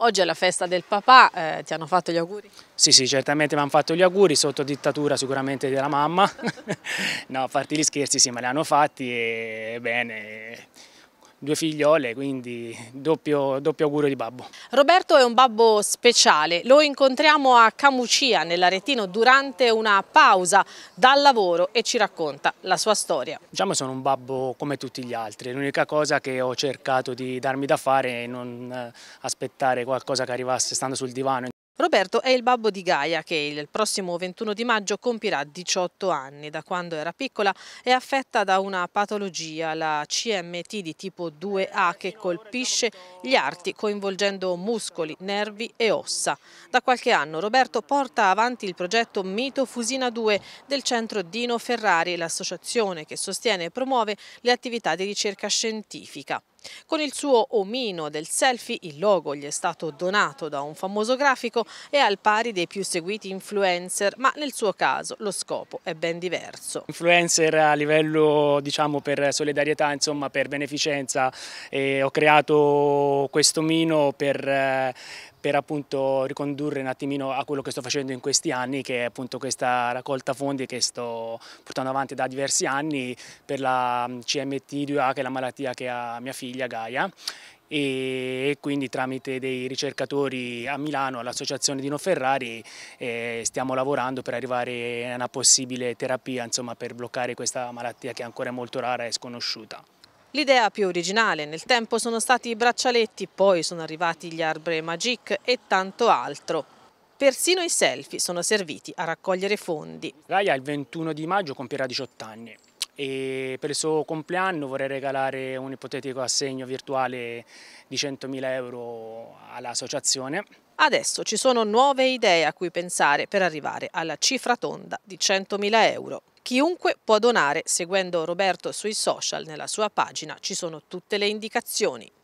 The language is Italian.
Oggi è la festa del papà, eh, ti hanno fatto gli auguri? Sì, sì, certamente mi hanno fatto gli auguri, sotto dittatura sicuramente della mamma. no, a farti gli scherzi, sì, ma li hanno fatti e bene due figliole, quindi doppio, doppio augurio di babbo. Roberto è un babbo speciale, lo incontriamo a Camucia nell'Aretino durante una pausa dal lavoro e ci racconta la sua storia. Diciamo sono un babbo come tutti gli altri, l'unica cosa che ho cercato di darmi da fare è non eh, aspettare qualcosa che arrivasse stando sul divano. Roberto è il babbo di Gaia che il prossimo 21 di maggio compirà 18 anni. Da quando era piccola è affetta da una patologia, la CMT di tipo 2A che colpisce gli arti coinvolgendo muscoli, nervi e ossa. Da qualche anno Roberto porta avanti il progetto Mito Fusina 2 del centro Dino Ferrari, l'associazione che sostiene e promuove le attività di ricerca scientifica. Con il suo omino del selfie il logo gli è stato donato da un famoso grafico e al pari dei più seguiti influencer, ma nel suo caso lo scopo è ben diverso. Influencer a livello diciamo per solidarietà, insomma per beneficenza, eh, ho creato questo omino per... per appunto ricondurre un attimino a quello che sto facendo in questi anni, che è appunto questa raccolta fondi che sto portando avanti da diversi anni per la CMT2A, che è la malattia che ha mia figlia. Siviglia Gaia e quindi tramite dei ricercatori a Milano, all'associazione Dino Ferrari, eh, stiamo lavorando per arrivare a una possibile terapia insomma, per bloccare questa malattia che ancora è molto rara e sconosciuta. L'idea più originale nel tempo sono stati i braccialetti, poi sono arrivati gli arbre magic e tanto altro. Persino i selfie sono serviti a raccogliere fondi. Gaia il 21 di maggio compierà 18 anni e per il suo compleanno vorrei regalare un ipotetico assegno virtuale di 100.000 euro all'associazione. Adesso ci sono nuove idee a cui pensare per arrivare alla cifra tonda di 100.000 euro. Chiunque può donare seguendo Roberto sui social, nella sua pagina ci sono tutte le indicazioni.